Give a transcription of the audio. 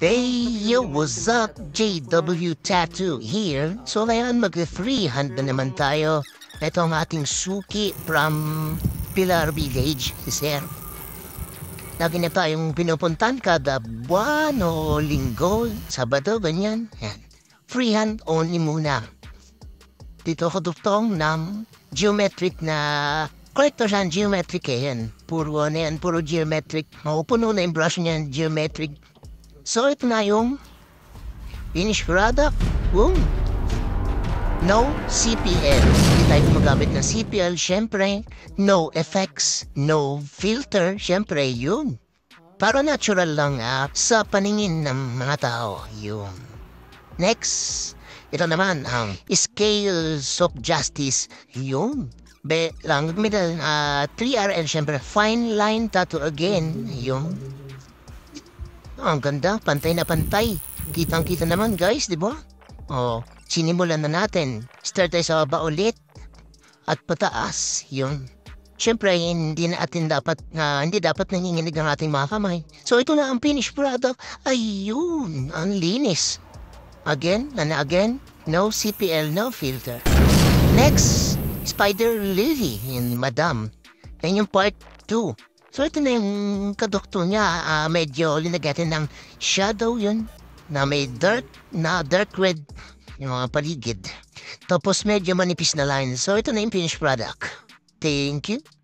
Hey, yo, what's up? JW Tattoo here. So ngayon mag-free hunt na naman tayo. Ito ang ating suki from Pilar Village, sir. Lagi na tayong pinupuntan kada buwan o linggo, sabado, ganyan. Free hunt only muna. Dito ako duktong ng geometric na Kwento siya geometric eh Puro ano yan, puro geometric. Makupuno na yung brush niya geometric. So ito na yung finished product. Boom! No CPL. Hindi tayo gumagamit ng CPL. Siyempre, no effects, no filter. Siyempre, yun. Para natural lang ah, sa paningin ng mga tao. Yun. Next, ito naman ang Scales of Justice. Yun. Be lang, middle, uh, ah, 3RL, syempre, fine line tattoo again. Yung Oh, ang ganda, pantay na pantay. Kitang-kita naman guys, di ba? Oh, sinimulan na natin. Start tayo sa baba ulit at pataas. Yun. Siyempre, hindi natin dapat, uh, hindi dapat nanginginig ang ating mga kamay. So, ito na ang finished product. Ayun, ang linis. Again and again, no CPL, no filter. Next, Spider Lily in Madam. Yan yung part 2. So ito na yung kadoktor niya, uh, medyo linagatin ng shadow yun, na may dark, na dark red yung mga paligid. Tapos medyo manipis na line. So ito na yung finished product. Thank you.